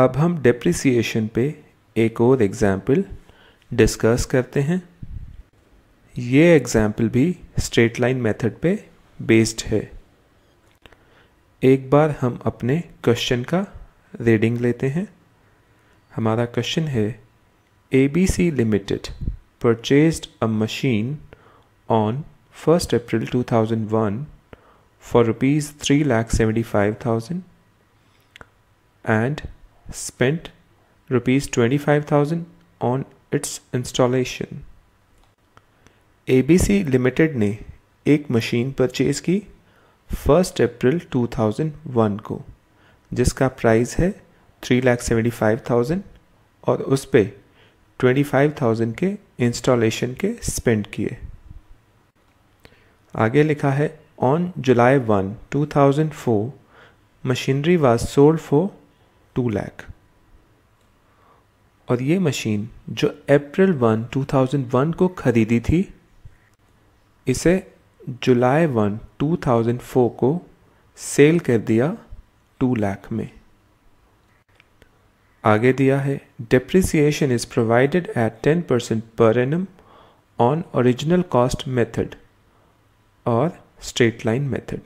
अब हम डेप्रिसिएशन पे एक और एग्ज़ाम्पल डिस्कस करते हैं ये एग्ज़ाम्पल भी स्ट्रेट लाइन मेथड पे बेस्ड है एक बार हम अपने क्वेश्चन का रीडिंग लेते हैं हमारा क्वेश्चन है A B C limited purchased a machine on first April 2001 seventy five thousand and spent rupees 25000 on its installation ABC limited ने एक मशीन परचेज की फर्स्ट अप्रैल 2001 को जिसका प्राइस है three lakh seventy five thousand और उस पर ट्वेंटी फाइव थाउजेंड के इंस्टॉलेशन के स्पेंड किए आगे लिखा है on July one two thousand four machinery was sold for two lakh और ये मशीन जो April one two thousand one को ख़रीदी थी इसे July one two thousand four को सेल कर दिया टू लैख में आगे दिया है depreciation is provided at ten percent per annum on original cost method और स्ट्रेट लाइन मेथड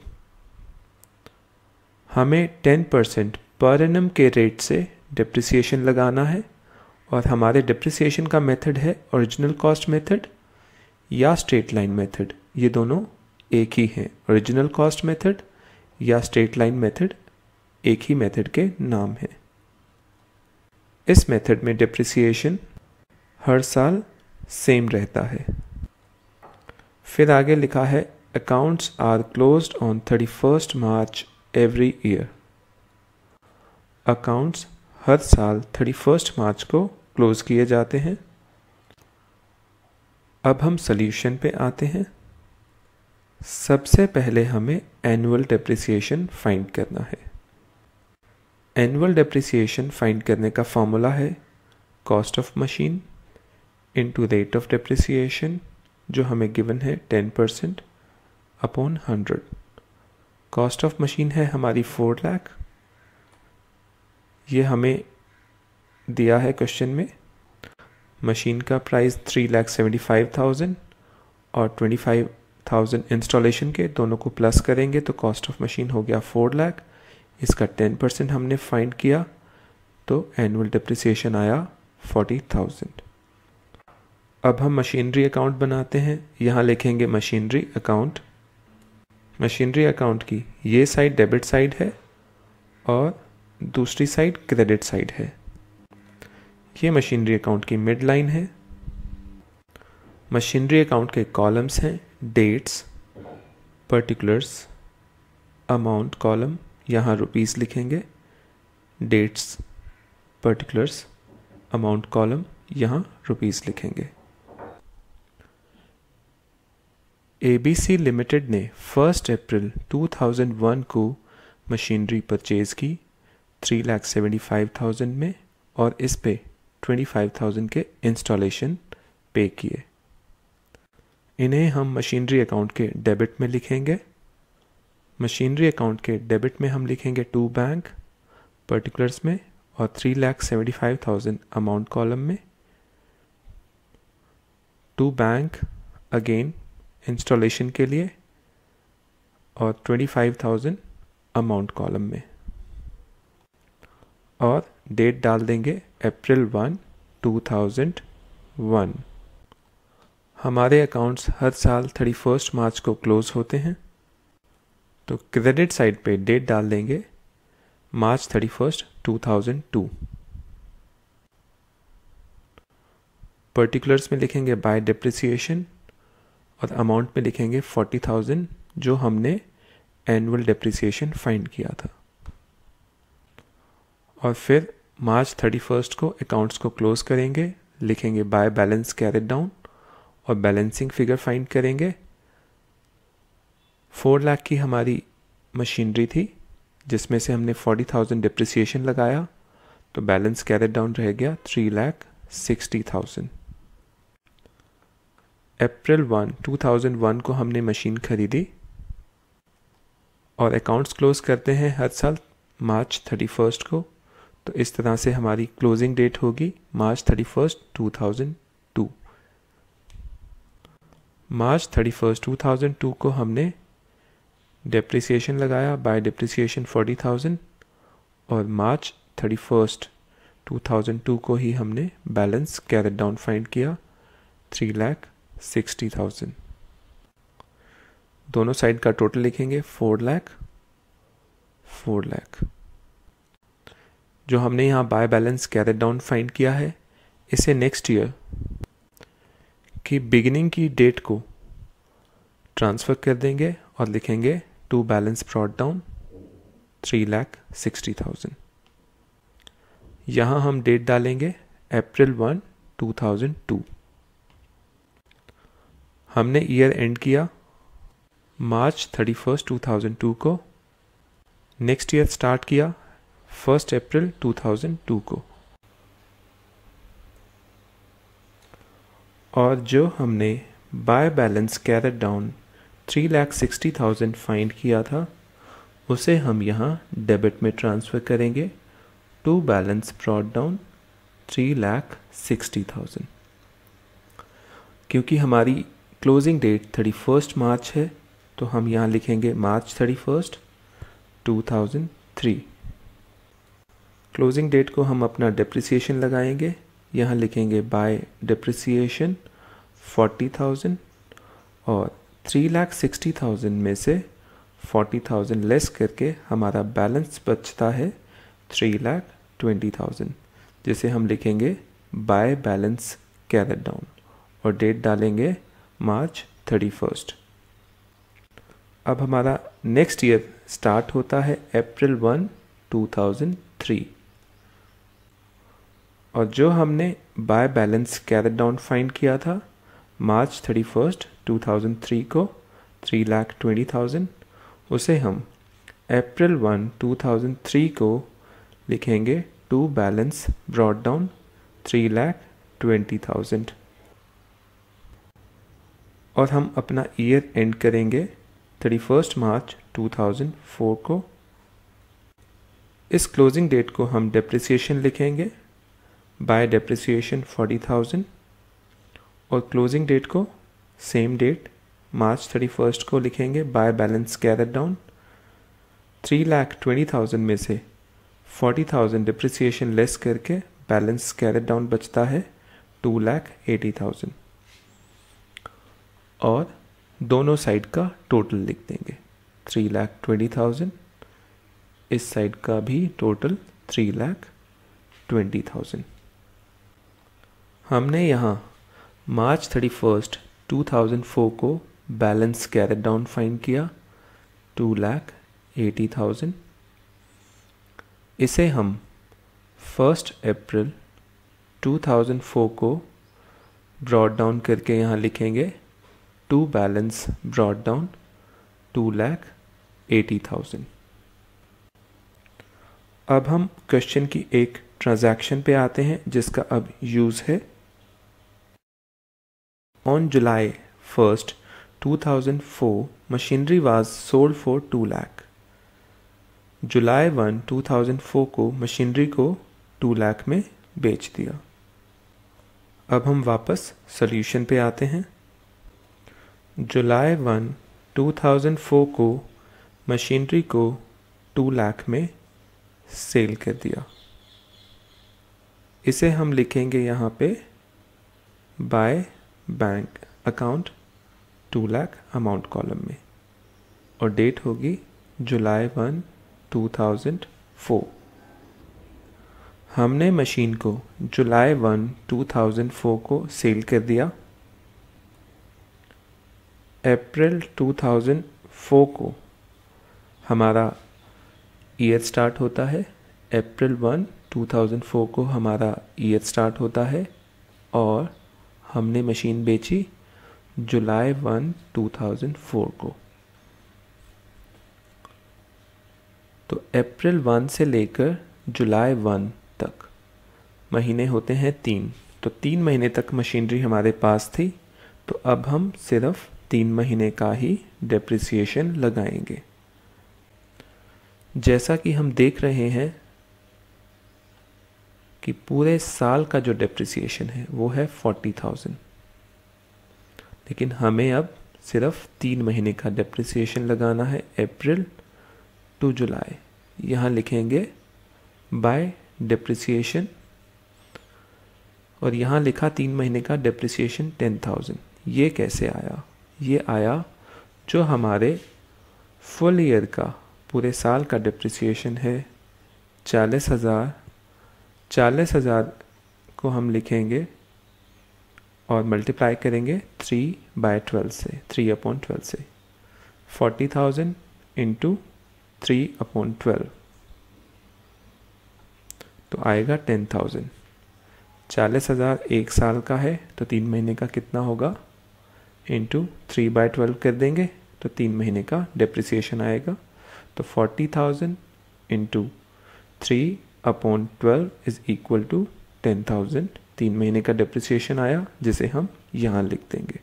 हमें टेन परसेंट पर एन के रेट से डिप्रिसिएशन लगाना है और हमारे डिप्रिसिएशन का मेथड है ओरिजिनल कॉस्ट मेथड या स्ट्रेट लाइन मेथड ये दोनों एक ही हैं ओरिजिनल कॉस्ट मेथड या स्ट्रेट लाइन मेथड एक ही मेथड के नाम है इस मेथड में डिप्रिसिएशन हर साल सेम रहता है फिर आगे लिखा है accounts are closed on thirty first March every year accounts हर साल थर्टी फर्स्ट मार्च को क्लोज़ किए जाते हैं अब हम सॉल्यूशन पे आते हैं सबसे पहले हमें एनुअल डेप्रिसिएशन फाइंड करना है एनुअल डेप्रिसिएशन फाइंड करने का फॉर्मूला है cost of machine into rate of depreciation जो हमें गिवन है ten percent upon hundred cost of machine है हमारी फोर लाख ये हमें दिया है क्वेश्चन में मशीन का price three lakh seventy five thousand और ट्वेंटी फाइव थाउजेंड इंस्टॉलेशन के दोनों को प्लस करेंगे तो कॉस्ट ऑफ मशीन हो गया फोर लैख इसका टेन परसेंट हमने फाइंड किया तो एनुअल डिप्रिसिएशन आया फोर्टी थाउजेंड अब हम मशीनरी अकाउंट बनाते हैं यहाँ लिखेंगे मशीनरी अकाउंट मशीनरी अकाउंट की ये साइड डेबिट साइड है और दूसरी साइड क्रेडिट साइड है ये मशीनरी अकाउंट की मिड लाइन है मशीनरी अकाउंट के कॉलम्स हैं डेट्स पर्टिकुलर्स अमाउंट कॉलम यहाँ रुपीस लिखेंगे डेट्स पर्टिकुलर्स अमाउंट कॉलम यहाँ रुपीस लिखेंगे एबीसी लिमिटेड ने फर्स्ट अप्रैल 2001 को मशीनरी परचेज की three lakh seventy five thousand में और इस पे ट्वेंटी फाइव थाउजेंड के इंस्टॉलेशन पे किए इन्हें हम मशीनरी अकाउंट के डेबिट में लिखेंगे मशीनरी अकाउंट के डेबिट में हम लिखेंगे टू बैंक पर्टिकुलर्स में और three lakh seventy five thousand amount column में टू बैंक अगेन इंस्टॉलेशन के लिए और twenty five thousand amount column में और डेट डाल देंगे April one two thousand one हमारे अकाउंट्स हर साल थर्टी फर्स्ट मार्च को क्लोज़ होते हैं तो क्रेडिट साइड पे डेट डाल देंगे March thirty first two thousand two particulars में लिखेंगे बाय डिप्रिसिएशन और अमाउंट में लिखेंगे फोर्टी थाउजेंड जो हमने एनुअल डिप्रिसिएशन फाइंड किया था और फिर मार्च थर्टी फर्स्ट को अकाउंट्स को क्लोज करेंगे लिखेंगे बाय बैलेंस कैरेट डाउन और बैलेंसिंग फिगर फाइंड करेंगे फोर लाख की हमारी मशीनरी थी जिसमें से हमने फोर्टी थाउजेंड डिप्रिसिएशन लगाया तो बैलेंस कैरेट डाउन रह गया three lakh sixty thousand April one two thousand one को हमने मशीन खरीदी और अकाउंट्स क्लोज करते हैं हर साल मार्च थर्टी फर्स्ट को तो इस तरह से हमारी क्लोजिंग डेट होगी March thirty first two thousand two March thirty first two thousand two को हमने डेप्रिसिएशन लगाया बाय डिप्रिसिएशन फोर्टी थाउजेंड और March thirty first two thousand two को ही हमने बैलेंस कैरेट डाउन फाइंड किया थ्री लैख सिक्सटी थाउजेंड दोनों साइड का टोटल लिखेंगे फोर लैख फोर लैख जो हमने यहाँ by balance carried down find किया है इसे नेक्स्ट ईयर की बिगिनिंग की डेट को ट्रांसफ़र कर देंगे और लिखेंगे to balance brought down three lakh sixty thousand यहाँ हम डेट डालेंगे April one two thousand two हमने ईयर एंड किया March thirty first two thousand two को नेक्स्ट ईयर स्टार्ट किया फर्स्ट अप्रैल 2002 को और जो हमने by balance carried down three lakh sixty thousand find किया था उसे हम यहाँ डेबिट में ट्रांसफ़र करेंगे to balance brought down three lakh sixty thousand क्योंकि हमारी closing date thirty first March है तो हम यहाँ लिखेंगे March thirty first two thousand three closing date को हम अपना डिप्रिसिएशन लगाएंगे यहाँ लिखेंगे बाय डिप्रिसिएशन फोर्टी थाउजेंड और थ्री लाख सिक्सटी थाउजेंड में से फोर्टी थाउजेंड लेस करके हमारा बैलेंस बचता है थ्री लाख ट्वेंटी थाउजेंड जिसे हम लिखेंगे बाय बैलेंस कैरेट डाउन और डेट डालेंगे मार्च थर्टी फर्स्ट अब हमारा नेक्स्ट ईयर स्टार्ट होता है April one two thousand three और जो हमने बाय बैलेंस कैदर डाउन फाइंड किया था March thirty first two thousand three को थ्री लाख ट्वेंटी थाउजेंड उसे हम April one two thousand three को लिखेंगे to balance brought down three lakh twenty thousand और हम अपना ईयर एंड करेंगे thirty first March two thousand four को इस क्लोजिंग डेट को हम डेप्रिसिएशन लिखेंगे बाय डेप्रिसिएशन फोर्टी थाउजेंड और क्लोजिंग डेट को same date March thirty first को लिखेंगे बाय बैलेंस गैदर down three lakh twenty thousand में से फोर्टी थाउजेंड डिप्रिसिएशन लेस करके बैलेंस गैदर डाउन बचता है टू लाख एटी थाउजेंड और दोनों साइड का टोटल लिख देंगे थ्री लाख ट्वेंटी थाउजेंड इस साइड का भी total three lakh twenty thousand हमने यहाँ March thirty first two thousand four को बैलेंस कैरेट डाउन फाइंड किया टू लैख एटी थाउजेंड इसे हम first April two thousand four को ब्रॉड डाउन करके यहाँ लिखेंगे to balance brought down two lakh eighty thousand अब हम क्वेश्चन की एक ट्रांजैक्शन पे आते हैं जिसका अब यूज़ है On July 1st, 2004, machinery was sold for 2 lakh. जुलाई 1, 2004 को मशीनरी को 2 लाख में बेच दिया अब हम वापस सोल्यूशन पे आते हैं जुलाई 1, 2004 को मशीनरी को 2 लाख में सेल कर दिया इसे हम लिखेंगे यहाँ पे by bank account two lakh amount column में और डेट होगी July one two thousand four हमने मशीन को July one two thousand four को सेल कर दिया अप्रैल टू थाउजेंड फोर को हमारा ईयर स्टार्ट होता है April one two thousand four को हमारा ईयर स्टार्ट होता है और हमने मशीन बेची July one two thousand four को तो अप्रैल वन से लेकर जुलाई वन तक महीने होते हैं तीन तो तीन महीने तक मशीनरी हमारे पास थी तो अब हम सिर्फ तीन महीने का ही डिप्रिसिएशन लगाएंगे जैसा कि हम देख रहे हैं कि पूरे साल का जो डिप्रिसिएशन है वो है फोर्टी थाउजेंड लेकिन हमें अब सिर्फ तीन महीने का डिप्रिसिएशन लगाना है अप्रैल टू जुलाई यहाँ लिखेंगे बाय डिप्रिसिएशन और यहाँ लिखा तीन महीने का डिप्रिसिएशन टेन थाउजेंड ये कैसे आया ये आया जो हमारे फुल ईयर का पूरे साल का डिप्रिसिएशन है चालीस हज़ार चालीस हज़ार को हम लिखेंगे और मल्टीप्लाई करेंगे थ्री बाय ट्वेल्व से थ्री अपॉन ट्वेल्व से forty thousand into three upon twelve तो आएगा टेन थाउजेंड चालीस हज़ार एक साल का है तो तीन महीने का कितना होगा इंटू थ्री बाय ट्वेल्व कर देंगे तो तीन महीने का डिप्रिसिएशन आएगा तो forty thousand into three upon twelve is equal to ten thousand तीन महीने का डिप्रिसिएशन आया जिसे हम यहाँ लिख देंगे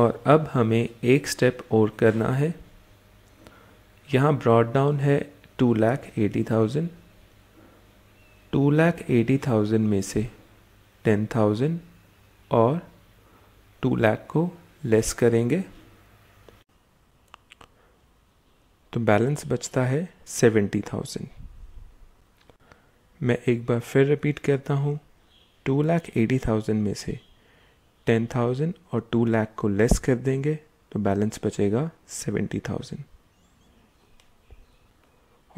और अब हमें एक स्टेप और करना है यहाँ ब्रॉड डाउन है two lakh eighty thousand two lakh eighty thousand में से टेन थाउजेंड और टू लैख को लेस करेंगे तो बैलेंस बचता है सेवेंटी थाउजेंड मैं एक बार फिर रिपीट करता हूँ टू लाख एटी थाउजेंड में से टेन थाउजेंड और टू लाख को लेस कर देंगे तो बैलेंस बचेगा सेवेंटी थाउजेंड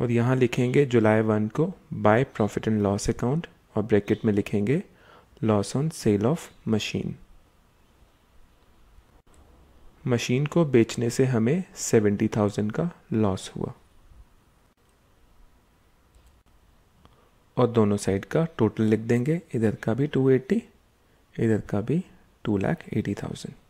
और यहाँ लिखेंगे जुलाई वन को by profit and loss account और ब्रैकेट में लिखेंगे loss on sale of machine machine को बेचने से हमें सेवेंटी थाउजेंड का लॉस हुआ और दोनों साइड का टोटल लिख देंगे इधर का भी टू एट्टी इधर का भी टू लाख एटी थाउजेंड